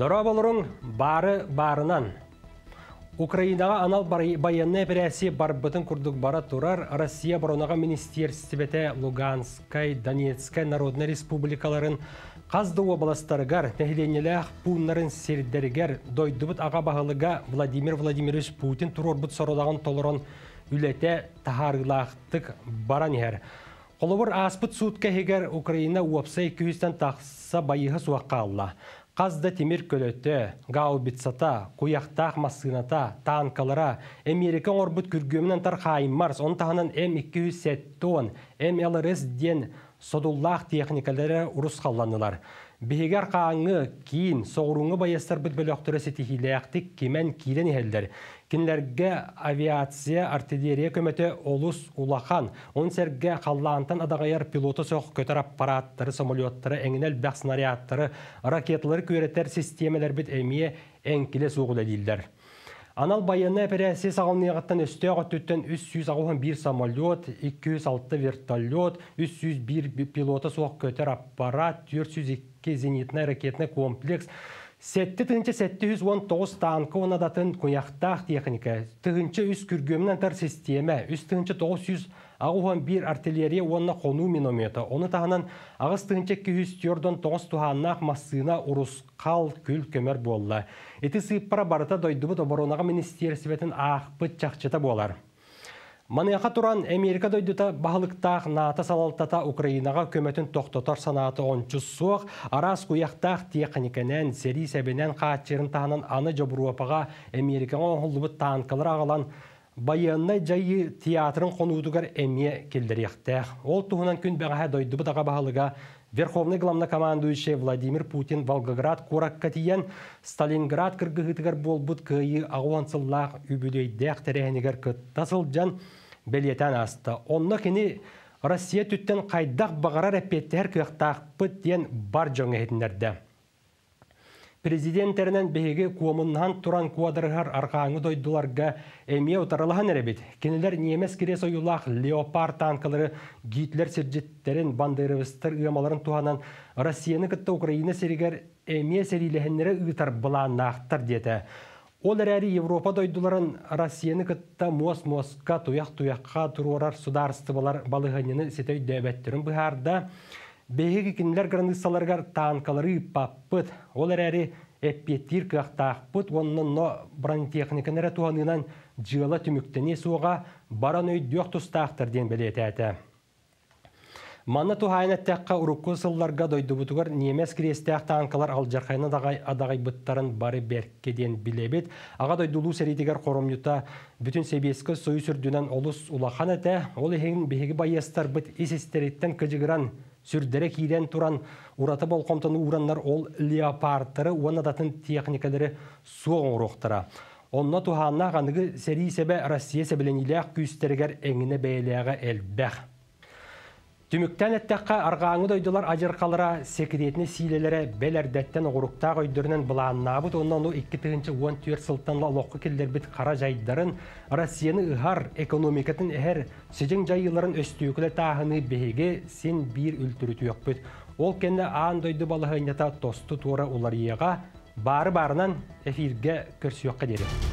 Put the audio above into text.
Дора болырың бары барынан. Украинаға анал баянны операция барбытын күрдік бара турар Россия баронаға министерствете Луганскай, Донецкай народны республикаларын қазды областаргар тәхиленеләх пунларын сердергер дойдыбыт аға бағылыға Владимир Владимирович Путин бұт сородағын толырын үләте тағарылақтық баран ер. Қолуыр аспыт суытқа Украина уапсай күйістен тақсы байығы суаққа алла да темир көлөтө гаубицата қуяқтақ машината, танкалара, америка орбут күргөмүнен тар марс, он таанын м эки ден содуллақ техникалары урус халланылар Бегер қаңы кейін соғыруыңы байастар бұд біліқтірі сетихилеяқтық кемен кейден елдер. Кенлерге авиация артиллерия көмете олыс улахан. Он серге қаллаантан адағайар пилоты соқ көтер аппараттары, самолеттары, әңінел бәқ снарядтары, ракеталары көретер системелер бит әмие әңкелес оғыл әдейлдер. Анал байына пәрәсе сағалны яғаттан өсті ағаттөттен 300 ағылған бір самолет, 206 вертолет, 301 пилоты соқ көтер аппарат, 402 зенитіні ракетіні комплекс, Сәтті түгінші сәтті 119 танкы онадатын күняқтақ техника, түгінші үз күргемінен тар система, үз түгінші 900 ага агон бир артиллерия уанна конуу миномета ону таанан агыстыынча ки үз тордон тогуз туанаа массына урускал күл көмер боолла ити сыйыппара барыта дойдубут оборонага министерстветин аакбы чакчыта болар маныяка туран америка дойдута бахалыктаак наата салалтата украинага көмөтүн токтотор санааты ончу суак араас куяктаак техникенен серий себенен каачырын таанан аны жобуропага америкага лдубут танкылар агалан Баяннай жайы театрын қонудығар әме келдіректәқ. Ол тұғынан күн бәғаға дойды бұдаға бағалыға Верховный главнокомандующий Владимир Путин Волгоград Куракка тиен Сталинград кыргыгытыгар болбут кыйы агуансыллах дәқ терехинигер кыттасыл жан белетен асты. Онны кини Россия түттен қайдақ бағарар әпеттер кыяқтақ пыт бар жоңы президенттерінен беге куомыннан туран куадырғар арқаңы дойдуларга әме отарылған эребит Кенелер немес кире союлақ леопард танкылары гитлер сержеттерін бандырывыстыр ұямаларын туғанан Россияны кытта Украина серігер әме серилігінлері ыытар былаанаактар деді. Ол эрери Европа дойдуларын Россияны кытта мос моска туяк туякка туруорар сударстыбалар балыганыны сетей дәбәттірін бұғарда Беһиги кинилер границаларгар таанкалары паппыт, ол әрәрі әппеттир кыақтақпыт, оннын но бронетехниканары туғанынан жыла түміктіне суға баран өйдіоқ тұстақтыр ден білет әті. Манна тухайна тәққа урукку сылларга дойдубутугар немес крестяқ танкалар ал жарқайына дағай адагай бұттарын бары беркеден билебет. Ага дойдулу сәритігер қорымнюта бүтін себескі сойы сүрдінен олыс улахан әті, ол ехен беге байестар бұт есестереттен кыжығыран сүрдерек тұран туран бол болқомтын ураннар ол леопардтары уанадатын техникалары суоң рухтара. Онна тұханына ғанығы сәрі себе Россия сәбілен ақ күстергер әңіне бәйләғі әлбәқ. Түміктен әттәққа арғаңы дойдылар ажырқалыра, секретіне силелері бәл әрдәттен ғұрықтағы өйдірінен бұланына бұд, оннан о 2 14 10 түйер келдер біт қара жайдарын, Россияны ұғар экономикатын әр сөзің жайыларын өстүйікілі тағыны беге сен бір үлтірі түйек Ол кәнді аң дойды балығы нята тосты туыра олар еға, бары-барынан эфирге көрсіуққа дерек.